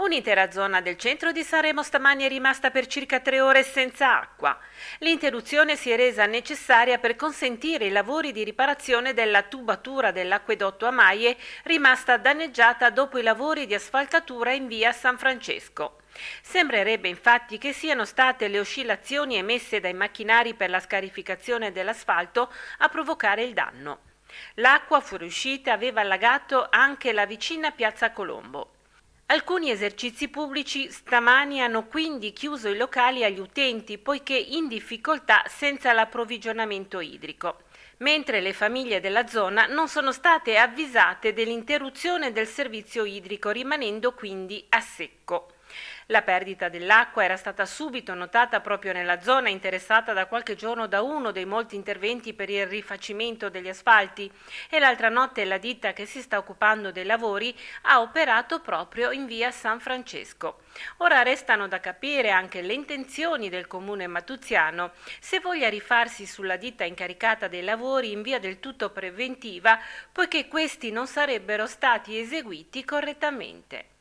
Un'intera zona del centro di Sanremo stamani è rimasta per circa tre ore senza acqua. L'interruzione si è resa necessaria per consentire i lavori di riparazione della tubatura dell'acquedotto a Maie rimasta danneggiata dopo i lavori di asfaltatura in via San Francesco. Sembrerebbe infatti che siano state le oscillazioni emesse dai macchinari per la scarificazione dell'asfalto a provocare il danno. L'acqua fuoriuscita aveva allagato anche la vicina piazza Colombo. Alcuni esercizi pubblici stamani hanno quindi chiuso i locali agli utenti poiché in difficoltà senza l'approvvigionamento idrico, mentre le famiglie della zona non sono state avvisate dell'interruzione del servizio idrico rimanendo quindi a secco. La perdita dell'acqua era stata subito notata proprio nella zona interessata da qualche giorno da uno dei molti interventi per il rifacimento degli asfalti e l'altra notte la ditta che si sta occupando dei lavori ha operato proprio in via San Francesco. Ora restano da capire anche le intenzioni del comune matuziano se voglia rifarsi sulla ditta incaricata dei lavori in via del tutto preventiva poiché questi non sarebbero stati eseguiti correttamente.